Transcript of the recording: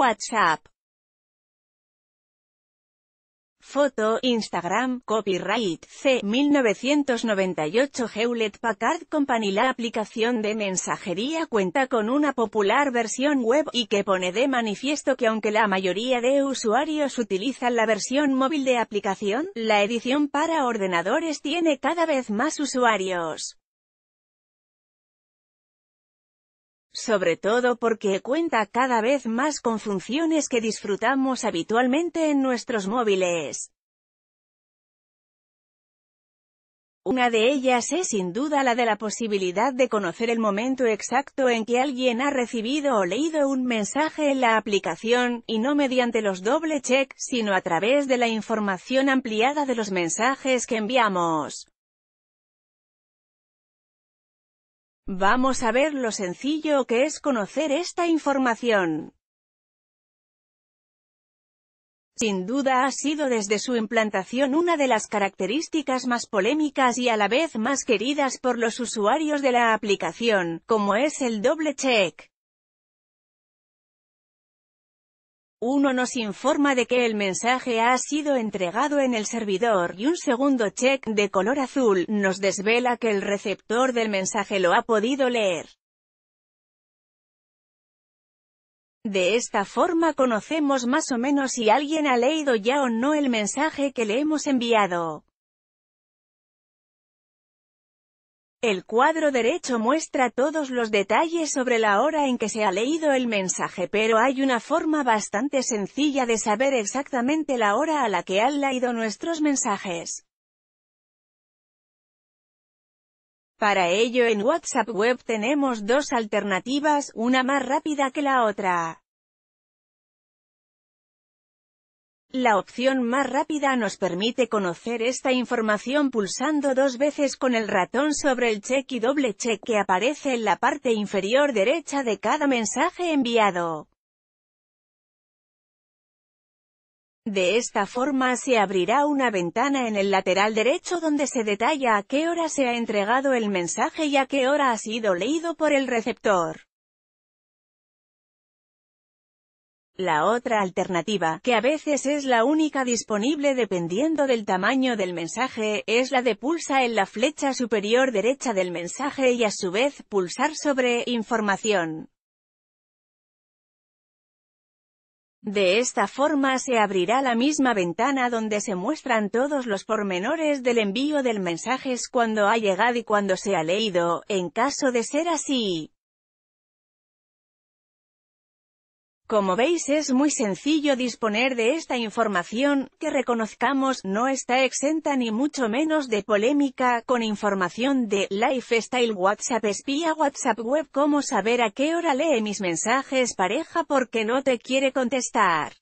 WhatsApp. Foto, Instagram, copyright, C. 1998 Hewlett Packard Company La aplicación de mensajería cuenta con una popular versión web, y que pone de manifiesto que aunque la mayoría de usuarios utilizan la versión móvil de aplicación, la edición para ordenadores tiene cada vez más usuarios. sobre todo porque cuenta cada vez más con funciones que disfrutamos habitualmente en nuestros móviles. Una de ellas es sin duda la de la posibilidad de conocer el momento exacto en que alguien ha recibido o leído un mensaje en la aplicación, y no mediante los doble check, sino a través de la información ampliada de los mensajes que enviamos. Vamos a ver lo sencillo que es conocer esta información. Sin duda ha sido desde su implantación una de las características más polémicas y a la vez más queridas por los usuarios de la aplicación, como es el doble check. Uno nos informa de que el mensaje ha sido entregado en el servidor y un segundo check de color azul nos desvela que el receptor del mensaje lo ha podido leer. De esta forma conocemos más o menos si alguien ha leído ya o no el mensaje que le hemos enviado. El cuadro derecho muestra todos los detalles sobre la hora en que se ha leído el mensaje pero hay una forma bastante sencilla de saber exactamente la hora a la que han leído nuestros mensajes. Para ello en WhatsApp Web tenemos dos alternativas, una más rápida que la otra. La opción más rápida nos permite conocer esta información pulsando dos veces con el ratón sobre el check y doble check que aparece en la parte inferior derecha de cada mensaje enviado. De esta forma se abrirá una ventana en el lateral derecho donde se detalla a qué hora se ha entregado el mensaje y a qué hora ha sido leído por el receptor. La otra alternativa, que a veces es la única disponible dependiendo del tamaño del mensaje, es la de pulsa en la flecha superior derecha del mensaje y a su vez, pulsar sobre Información. De esta forma se abrirá la misma ventana donde se muestran todos los pormenores del envío del mensaje cuando ha llegado y cuando se ha leído, en caso de ser así. Como veis es muy sencillo disponer de esta información, que reconozcamos, no está exenta ni mucho menos de polémica, con información de lifestyle WhatsApp espía WhatsApp web cómo saber a qué hora lee mis mensajes pareja porque no te quiere contestar.